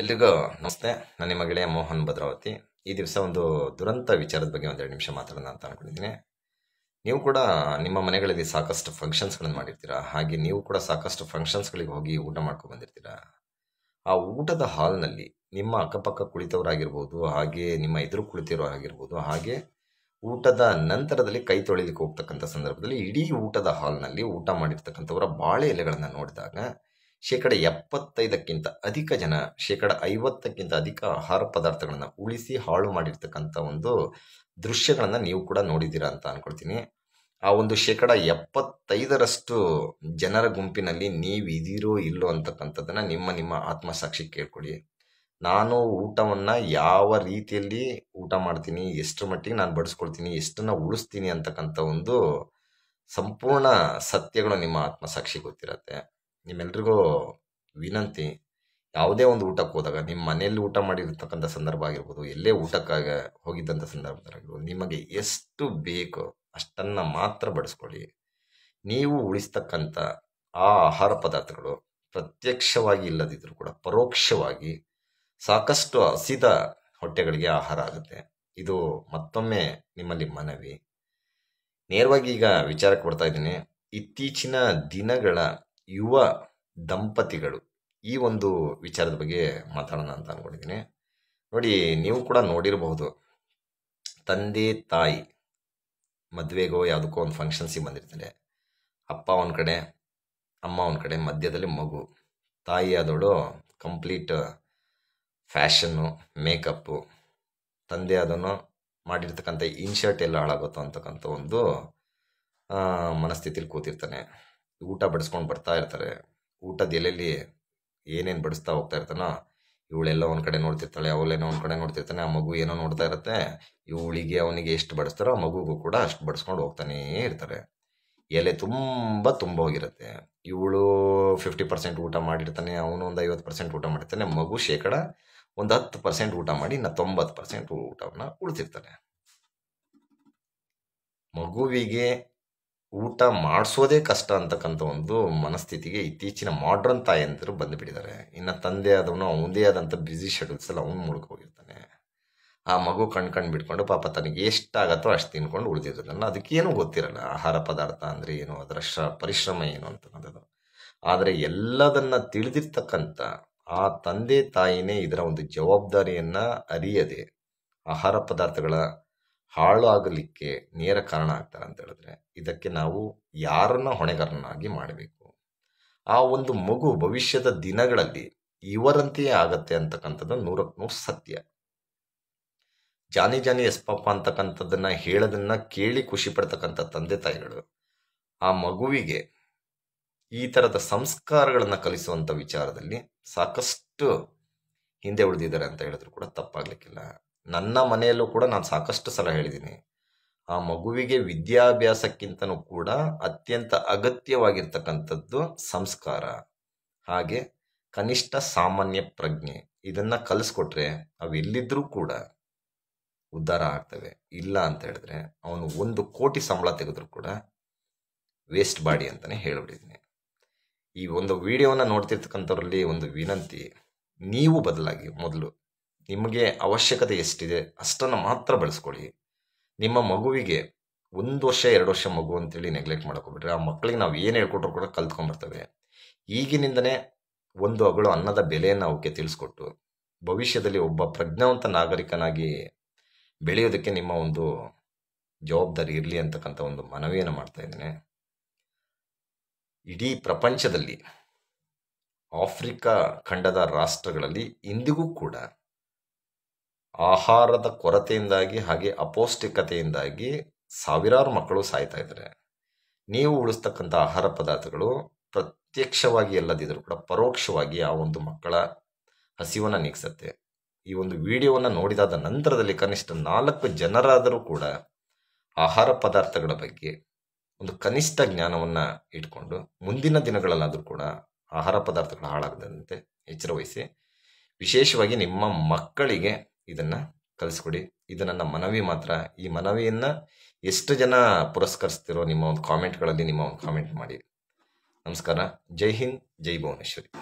ಎಲ್ರಿಗೂ ನಮಸ್ತೆ ನಾನು ನಿಮ್ಮ ಗೆಳೆಯ ಮೋಹನ್ ಭದ್ರಾವತಿ ಈ ದಿವಸ ಒಂದು ದುರಂತ ವಿಚಾರದ ಬಗ್ಗೆ ಒಂದೆರಡು ನಿಮಿಷ ಮಾತಾಡೋಣ ಅಂತ ಅಂದ್ಕೊಂಡಿದ್ದೀನಿ ನೀವು ಕೂಡ ನಿಮ್ಮ ಮನೆಗಳಲ್ಲಿ ಸಾಕಷ್ಟು ಫಂಕ್ಷನ್ಸ್ಗಳನ್ನು ಮಾಡಿರ್ತೀರಾ ಹಾಗೆ ನೀವು ಕೂಡ ಸಾಕಷ್ಟು ಫಂಕ್ಷನ್ಸ್ಗಳಿಗೆ ಹೋಗಿ ಊಟ ಮಾಡ್ಕೊಂಡು ಬಂದಿರ್ತೀರಾ ಆ ಊಟದ ಹಾಲ್ನಲ್ಲಿ ನಿಮ್ಮ ಅಕ್ಕಪಕ್ಕ ಕುಳಿತವರಾಗಿರ್ಬೋದು ಹಾಗೆ ನಿಮ್ಮ ಎದುರು ಕುಳಿತಿರೋ ಆಗಿರ್ಬೋದು ಹಾಗೆ ಊಟದ ನಂತರದಲ್ಲಿ ಕೈ ತೊಳಿಲಿಕ್ಕೆ ಹೋಗ್ತಕ್ಕಂಥ ಸಂದರ್ಭದಲ್ಲಿ ಇಡೀ ಊಟದ ಹಾಲ್ನಲ್ಲಿ ಊಟ ಮಾಡಿರ್ತಕ್ಕಂಥವರ ಬಾಳೆ ಎಲೆಗಳನ್ನು ನೋಡಿದಾಗ ಶೇಕಡ ಎಪ್ಪತ್ತೈದಕ್ಕಿಂತ ಅಧಿಕ ಜನ ಶೇಕಡ ಐವತ್ತಕ್ಕಿಂತ ಅಧಿಕ ಆಹಾರ ಪದಾರ್ಥಗಳನ್ನು ಉಳಿಸಿ ಹಾಳು ಮಾಡಿರ್ತಕ್ಕಂಥ ಒಂದು ದೃಶ್ಯಗಳನ್ನು ನೀವು ಕೂಡ ನೋಡಿದ್ದೀರಾ ಅಂತ ಅಂದ್ಕೊಳ್ತೀನಿ ಆ ಒಂದು ಶೇಕಡ ಎಪ್ಪತ್ತೈದರಷ್ಟು ಜನರ ಗುಂಪಿನಲ್ಲಿ ನೀವಿದ್ದೀರೋ ಇಲ್ಲೋ ಅಂತಕ್ಕಂಥದ್ದನ್ನು ನಿಮ್ಮ ನಿಮ್ಮ ಆತ್ಮಸಾಕ್ಷಿ ಕೇಳ್ಕೊಳ್ಳಿ ನಾನು ಊಟವನ್ನು ಯಾವ ರೀತಿಯಲ್ಲಿ ಊಟ ಮಾಡ್ತೀನಿ ಎಷ್ಟು ಮಟ್ಟಿಗೆ ನಾನು ಬಡಿಸ್ಕೊಳ್ತೀನಿ ಎಷ್ಟನ್ನು ಉಳಿಸ್ತೀನಿ ಅಂತಕ್ಕಂಥ ಒಂದು ಸಂಪೂರ್ಣ ಸತ್ಯಗಳು ನಿಮ್ಮ ಆತ್ಮಸಾಕ್ಷಿ ಗೊತ್ತಿರತ್ತೆ ನಿಮ್ಮೆಲ್ರಿಗೂ ವಿನಂತಿ ಯಾವುದೇ ಒಂದು ಊಟಕ್ಕೆ ಹೋದಾಗ ನಿಮ್ಮ ಮನೆಯಲ್ಲಿ ಊಟ ಮಾಡಿರ್ತಕ್ಕಂಥ ಸಂದರ್ಭ ಆಗಿರ್ಬೋದು ಎಲ್ಲೇ ಊಟಕ್ಕಾಗ ಹೋಗಿದ್ದಂಥ ಸಂದರ್ಭದಲ್ಲಾಗಿರ್ಬೋದು ನಿಮಗೆ ಎಷ್ಟು ಬೇಕೋ ಅಷ್ಟನ್ನು ಮಾತ್ರ ಬಡಿಸ್ಕೊಳ್ಳಿ ನೀವು ಉಳಿಸ್ತಕ್ಕಂಥ ಆ ಆಹಾರ ಪದಾರ್ಥಗಳು ಪ್ರತ್ಯಕ್ಷವಾಗಿ ಇಲ್ಲದಿದ್ದರೂ ಕೂಡ ಪರೋಕ್ಷವಾಗಿ ಸಾಕಷ್ಟು ಹಸಿದ ಹೊಟ್ಟೆಗಳಿಗೆ ಆಹಾರ ಆಗುತ್ತೆ ಇದು ಮತ್ತೊಮ್ಮೆ ನಿಮ್ಮಲ್ಲಿ ಮನವಿ ನೇರವಾಗಿ ಈಗ ವಿಚಾರಕ್ಕೆ ಕೊಡ್ತಾ ಇದ್ದೀನಿ ಇತ್ತೀಚಿನ ದಿನಗಳ ಯುವ ದಂಪತಿಗಳು ಈ ಒಂದು ವಿಚಾರದ ಬಗ್ಗೆ ಮಾತಾಡೋಣ ಅಂತ ಅಂದ್ಕೊಂಡಿದ್ದೀನಿ ನೋಡಿ ನೀವು ಕೂಡ ನೋಡಿರಬಹುದು ತಂದೆ ತಾಯಿ ಮದುವೆಗೋ ಯಾವುದಕ್ಕೋ ಒಂದು ಫಂಕ್ಷನ್ಸಿಗೆ ಬಂದಿರ್ತಾರೆ ಅಪ್ಪ ಒಂದು ಕಡೆ ಅಮ್ಮ ಒಂದು ಕಡೆ ಮಧ್ಯದಲ್ಲಿ ಮಗು ತಾಯಿ ಆದವಳು ಕಂಪ್ಲೀಟ್ ಫ್ಯಾಷನ್ನು ಮೇಕಪ್ಪು ತಂದೆ ಅದನ್ನು ಮಾಡಿರ್ತಕ್ಕಂಥ ಇನ್ಶರ್ಟ್ ಎಲ್ಲ ಹಾಳಾಗುತ್ತೋ ಅಂತಕ್ಕಂಥ ಒಂದು ಮನಸ್ಥಿತಿಲಿ ಕೂತಿರ್ತಾನೆ ಊಟ ಬಡಿಸ್ಕೊಂಡು ಬರ್ತಾ ಇರ್ತಾರೆ ಊಟದ ಎಲೆಯಲ್ಲಿ ಏನೇನು ಬಡಿಸ್ತಾ ಹೋಗ್ತಾ ಇರ್ತಾನೋ ಇವಳೆಲ್ಲ ಒಂದು ಕಡೆ ನೋಡ್ತಿರ್ತಾಳೆ ಅವಳೇನೋ ಒಂದು ಕಡೆ ನೋಡ್ತಿರ್ತಾನೆ ಆ ಮಗು ಏನೋ ನೋಡ್ತಾ ಇರುತ್ತೆ ಇವಳಿಗೆ ಅವನಿಗೆ ಎಷ್ಟು ಬಡಿಸ್ತಾರೋ ಆ ಮಗುಗೂ ಕೂಡ ಅಷ್ಟು ಬಡಿಸ್ಕೊಂಡು ಹೋಗ್ತಾನೇ ಇರ್ತಾರೆ ಎಲೆ ತುಂಬ ತುಂಬ ಹೋಗಿರುತ್ತೆ ಇವಳು ಫಿಫ್ಟಿ ಪರ್ಸೆಂಟ್ ಊಟ ಮಾಡಿರ್ತಾನೆ ಅವನು ಒಂದು ಐವತ್ತು ಪರ್ಸೆಂಟ್ ಊಟ ಮಾಡಿರ್ತಾನೆ ಮಗು ಶೇಕಡ ಒಂದು ಹತ್ತು ಪರ್ಸೆಂಟ್ ಊಟ ಮಾಡಿ ಇನ್ನು ತೊಂಬತ್ತು ಪರ್ಸೆಂಟ್ ಊಟವನ್ನು ಉಳಿತಿರ್ತಾನೆ ಮಗುವಿಗೆ ಊಟ ಮಾಡಿಸೋದೇ ಕಷ್ಟ ಅಂತಕ್ಕಂಥ ಒಂದು ಮನಸ್ಥಿತಿಗೆ ಇತ್ತೀಚಿನ ಮಾಡ್ರನ್ ತಾಯಂತರು ಬಂದುಬಿಟ್ಟಿದ್ದಾರೆ ಇನ್ನು ತಂದೆ ಆದವನು ಅವನದೇ ಆದಂಥ ಬ್ಯುಸಿ ಶೆಡ್ಯೂಲ್ಸಲ್ಲಿ ಅವನು ಮುಳುಗೋಗಿರ್ತಾನೆ ಹೋಗಿರ್ತಾನೆ ಆ ಮಗು ಕಣ್ಕಂಡು ಕಣ್ ಬಿಟ್ಕೊಂಡು ಪಾಪ ತನಗೆ ಎಷ್ಟಾಗತ್ತೋ ಅಷ್ಟು ತಿನ್ಕೊಂಡು ಉಳಿದಿರೋದನ್ನ ಅದಕ್ಕೇನು ಗೊತ್ತಿರಲ್ಲ ಆಹಾರ ಪದಾರ್ಥ ಅಂದರೆ ಏನು ಅದರ ಶ ಪರಿಶ್ರಮ ಏನು ಅಂತಕ್ಕಂಥದ್ದು ಆದರೆ ಎಲ್ಲದನ್ನು ತಿಳಿದಿರ್ತಕ್ಕಂಥ ಆ ತಂದೆ ತಾಯಿನೇ ಇದರ ಒಂದು ಜವಾಬ್ದಾರಿಯನ್ನು ಅರಿಯದೆ ಆಹಾರ ಪದಾರ್ಥಗಳ ಹಾಳು ಆಗಲಿಕ್ಕೆ ನೇರ ಕಾರಣ ಆಗ್ತಾರೆ ಅಂತ ಹೇಳಿದ್ರೆ ಇದಕ್ಕೆ ನಾವು ಯಾರನ್ನ ಹೊಣೆಗಾರನಾಗಿ ಮಾಡಬೇಕು ಆ ಒಂದು ಮಗು ಭವಿಷ್ಯದ ದಿನಗಳಲ್ಲಿ ಇವರಂತೆಯೇ ಆಗತ್ತೆ ಅಂತಕ್ಕಂಥದ್ದು ನೂರಕ್ಕೆ ನೂರು ಸತ್ಯ ಜಾನಿ ಜಾನಿ ಎಸ್ ಪಾಪ ಅಂತಕ್ಕಂಥದ್ದನ್ನ ಹೇಳೋದನ್ನ ಕೇಳಿ ಖುಷಿ ಪಡ್ತಕ್ಕಂಥ ತಂದೆ ತಾಯಿಗಳು ಆ ಮಗುವಿಗೆ ಈ ತರದ ಸಂಸ್ಕಾರಗಳನ್ನು ಕಲಿಸುವಂತ ವಿಚಾರದಲ್ಲಿ ಸಾಕಷ್ಟು ಹಿಂದೆ ಉಳಿದಿದ್ದಾರೆ ಅಂತ ಹೇಳಿದ್ರು ಕೂಡ ತಪ್ಪಾಗಲಿಕ್ಕಿಲ್ಲ ನನ್ನ ಮನೆಯಲ್ಲೂ ಕೂಡ ನಾನು ಸಾಕಷ್ಟು ಸಲ ಹೇಳಿದ್ದೀನಿ ಆ ಮಗುವಿಗೆ ವಿದ್ಯಾಭ್ಯಾಸಕ್ಕಿಂತನೂ ಕೂಡ ಅತ್ಯಂತ ಅಗತ್ಯವಾಗಿರ್ತಕ್ಕಂಥದ್ದು ಸಂಸ್ಕಾರ ಹಾಗೆ ಕನಿಷ್ಠ ಸಾಮಾನ್ಯ ಪ್ರಜ್ಞೆ ಇದನ್ನು ಕಲಿಸ್ಕೊಟ್ರೆ ಅವು ಎಲ್ಲಿದ್ದರೂ ಕೂಡ ಉದ್ಧಾರ ಆಗ್ತವೆ ಇಲ್ಲ ಅಂತ ಹೇಳಿದ್ರೆ ಅವನು ಒಂದು ಕೋಟಿ ಸಂಬಳ ತೆಗೆದ್ರು ಕೂಡ ವೇಸ್ಟ್ ಬಾಡಿ ಅಂತಲೇ ಹೇಳಿಬಿಟ್ಟಿದ್ದೀನಿ ಈ ಒಂದು ವಿಡಿಯೋನ ನೋಡ್ತಿರ್ತಕ್ಕಂಥವ್ರಲ್ಲಿ ಒಂದು ವಿನಂತಿ ನೀವು ಬದಲಾಗಿ ಮೊದಲು ನಿಮಗೆ ಅವಶ್ಯಕತೆ ಎಷ್ಟಿದೆ ಅಷ್ಟನ್ನು ಮಾತ್ರ ಬಳಸ್ಕೊಳ್ಳಿ ನಿಮ್ಮ ಮಗುವಿಗೆ ಒಂದು ವರ್ಷ ಎರಡು ವರ್ಷ ಮಗು ಅಂತೇಳಿ ನೆಗ್ಲೆಕ್ಟ್ ಮಾಡ್ಕೊಬಿಟ್ರೆ ಆ ಮಕ್ಕಳಿಗೆ ನಾವು ಏನು ಹೇಳ್ಕೊಟ್ರು ಕೂಡ ಬರ್ತವೆ ಈಗಿನಿಂದನೇ ಒಂದು ಅಗಳು ಅನ್ನದ ಬೆಲೆಯನ್ನು ಅವಕ್ಕೆ ತಿಳಿಸ್ಕೊಟ್ಟು ಭವಿಷ್ಯದಲ್ಲಿ ಒಬ್ಬ ಪ್ರಜ್ಞಾವಂತ ನಾಗರಿಕನಾಗಿ ಬೆಳೆಯೋದಕ್ಕೆ ನಿಮ್ಮ ಒಂದು ಜವಾಬ್ದಾರಿ ಇರಲಿ ಅಂತಕ್ಕಂಥ ಒಂದು ಮನವಿಯನ್ನು ಮಾಡ್ತಾ ಇದ್ದೇನೆ ಇಡೀ ಪ್ರಪಂಚದಲ್ಲಿ ಆಫ್ರಿಕಾ ಖಂಡದ ರಾಷ್ಟ್ರಗಳಲ್ಲಿ ಇಂದಿಗೂ ಕೂಡ ಆಹಾರದ ಕೊರತೆಯಿಂದಾಗಿ ಹಾಗೆ ಅಪೌಷ್ಟಿಕತೆಯಿಂದಾಗಿ ಸಾವಿರಾರು ಮಕ್ಕಳು ಸಾಯ್ತಾ ಇದ್ದಾರೆ ನೀವು ಉಳಿಸ್ತಕ್ಕಂಥ ಆಹಾರ ಪದಾರ್ಥಗಳು ಪ್ರತ್ಯಕ್ಷವಾಗಿ ಎಲ್ಲದಿದ್ರೂ ಕೂಡ ಪರೋಕ್ಷವಾಗಿ ಆ ಒಂದು ಮಕ್ಕಳ ಹಸಿವನ್ನು ನೀಗಿಸುತ್ತೆ ಈ ಒಂದು ವಿಡಿಯೋವನ್ನು ನೋಡಿದಾದ ನಂತರದಲ್ಲಿ ಕನಿಷ್ಠ ನಾಲ್ಕು ಜನರಾದರೂ ಕೂಡ ಆಹಾರ ಪದಾರ್ಥಗಳ ಬಗ್ಗೆ ಒಂದು ಕನಿಷ್ಠ ಜ್ಞಾನವನ್ನು ಇಟ್ಕೊಂಡು ಮುಂದಿನ ದಿನಗಳಲ್ಲಾದರೂ ಕೂಡ ಆಹಾರ ಪದಾರ್ಥಗಳು ಹಾಳಾಗದಂತೆ ಎಚ್ಚರ ವಹಿಸಿ ವಿಶೇಷವಾಗಿ ನಿಮ್ಮ ಮಕ್ಕಳಿಗೆ ಇದನ್ನು ಕಲಿಸ್ಕೊಡಿ ಇದು ನನ್ನ ಮನವಿ ಮಾತ್ರ ಈ ಮನವಿಯನ್ನು ಎಷ್ಟು ಜನ ಪುರಸ್ಕರಿಸ್ತಿರೋ ನಿಮ್ಮ ಒಂದು ಕಾಮೆಂಟ್ಗಳಲ್ಲಿ ನಿಮ್ಮ ಒಂದು ಕಾಮೆಂಟ್ ಮಾಡಿ ನಮಸ್ಕಾರ ಜೈ ಹಿಂದ್ ಜೈ ಭುವನೇಶ್ವರಿ